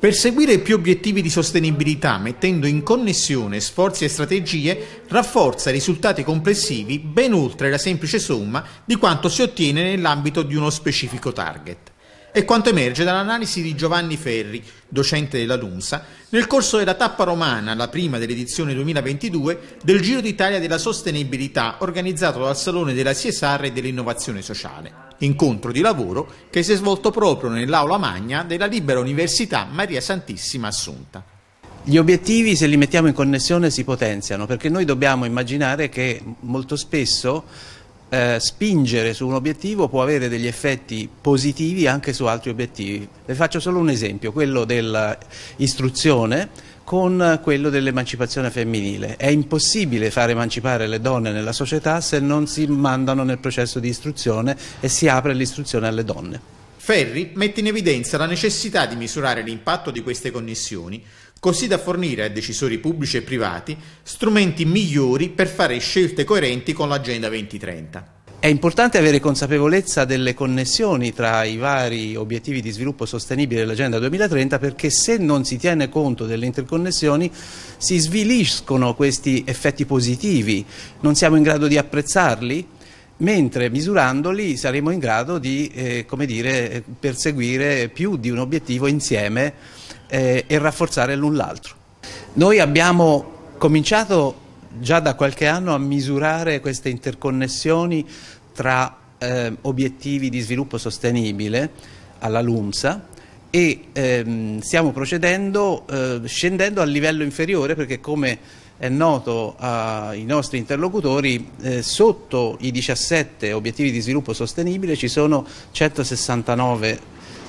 Perseguire più obiettivi di sostenibilità mettendo in connessione sforzi e strategie rafforza i risultati complessivi ben oltre la semplice somma di quanto si ottiene nell'ambito di uno specifico target. È quanto emerge dall'analisi di Giovanni Ferri, docente della LUMSA, nel corso della tappa romana, la prima dell'edizione 2022, del Giro d'Italia della Sostenibilità organizzato dal Salone della CSR e dell'Innovazione Sociale incontro di lavoro che si è svolto proprio nell'aula magna della Libera Università Maria Santissima Assunta. Gli obiettivi, se li mettiamo in connessione, si potenziano, perché noi dobbiamo immaginare che molto spesso eh, spingere su un obiettivo può avere degli effetti positivi anche su altri obiettivi. Le faccio solo un esempio, quello dell'istruzione con quello dell'emancipazione femminile. È impossibile far emancipare le donne nella società se non si mandano nel processo di istruzione e si apre l'istruzione alle donne. Ferri mette in evidenza la necessità di misurare l'impatto di queste connessioni, così da fornire a decisori pubblici e privati strumenti migliori per fare scelte coerenti con l'Agenda 2030. È importante avere consapevolezza delle connessioni tra i vari obiettivi di sviluppo sostenibile dell'Agenda 2030 perché se non si tiene conto delle interconnessioni si sviliscono questi effetti positivi, non siamo in grado di apprezzarli mentre misurandoli saremo in grado di eh, dire, perseguire più di un obiettivo insieme eh, e rafforzare l'un l'altro. Noi abbiamo cominciato già da qualche anno a misurare queste interconnessioni tra eh, obiettivi di sviluppo sostenibile alla LUMSA e ehm, stiamo procedendo eh, scendendo al livello inferiore perché come è noto ai nostri interlocutori eh, sotto i 17 obiettivi di sviluppo sostenibile ci sono 169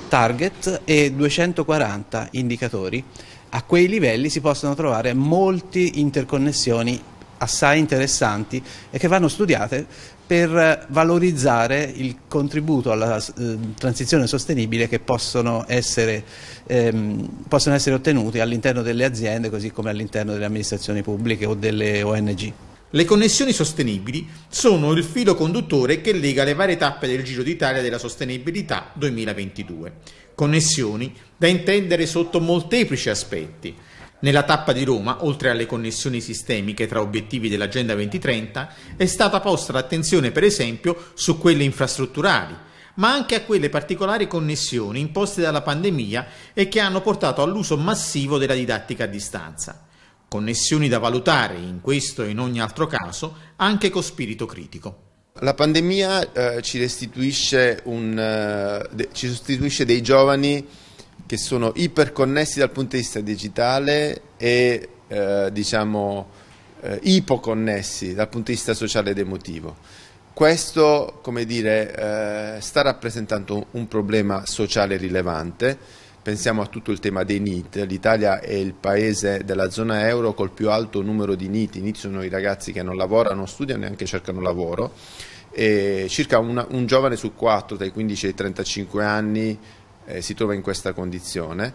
target e 240 indicatori. A quei livelli si possono trovare molte interconnessioni assai interessanti e che vanno studiate per valorizzare il contributo alla eh, transizione sostenibile che possono essere, ehm, possono essere ottenuti all'interno delle aziende così come all'interno delle amministrazioni pubbliche o delle ONG. Le connessioni sostenibili sono il filo conduttore che lega le varie tappe del Giro d'Italia della Sostenibilità 2022. Connessioni da intendere sotto molteplici aspetti nella tappa di Roma, oltre alle connessioni sistemiche tra obiettivi dell'Agenda 2030, è stata posta l'attenzione per esempio su quelle infrastrutturali, ma anche a quelle particolari connessioni imposte dalla pandemia e che hanno portato all'uso massivo della didattica a distanza. Connessioni da valutare, in questo e in ogni altro caso, anche con spirito critico. La pandemia eh, ci restituisce un, eh, ci sostituisce dei giovani che sono iperconnessi dal punto di vista digitale e eh, diciamo eh, ipoconnessi dal punto di vista sociale ed emotivo. Questo, come dire, eh, sta rappresentando un problema sociale rilevante. Pensiamo a tutto il tema dei NIT. L'Italia è il paese della zona euro col più alto numero di NIT. I NIT sono i ragazzi che non lavorano, studiano e anche cercano lavoro. E circa una, un giovane su quattro, tra i 15 e i 35 anni, eh, si trova in questa condizione.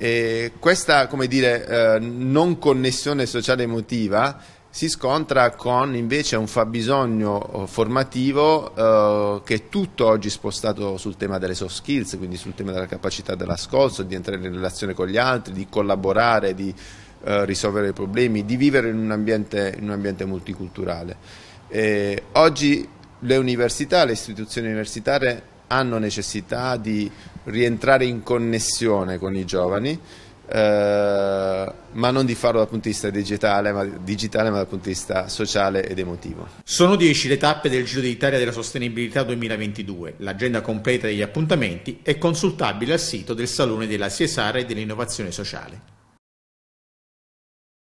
E questa dire, eh, non connessione sociale emotiva si scontra con invece un fabbisogno eh, formativo eh, che è tutto oggi spostato sul tema delle soft skills, quindi sul tema della capacità dell'ascolto, di entrare in relazione con gli altri, di collaborare, di eh, risolvere i problemi, di vivere in un ambiente, in un ambiente multiculturale. E oggi le università, le istituzioni universitarie hanno necessità di rientrare in connessione con i giovani, eh, ma non di farlo dal punto di vista digitale ma, digitale, ma dal punto di vista sociale ed emotivo. Sono 10 le tappe del Giro d'Italia della Sostenibilità 2022. L'agenda completa degli appuntamenti è consultabile al sito del Salone della CESARA e dell'Innovazione Sociale.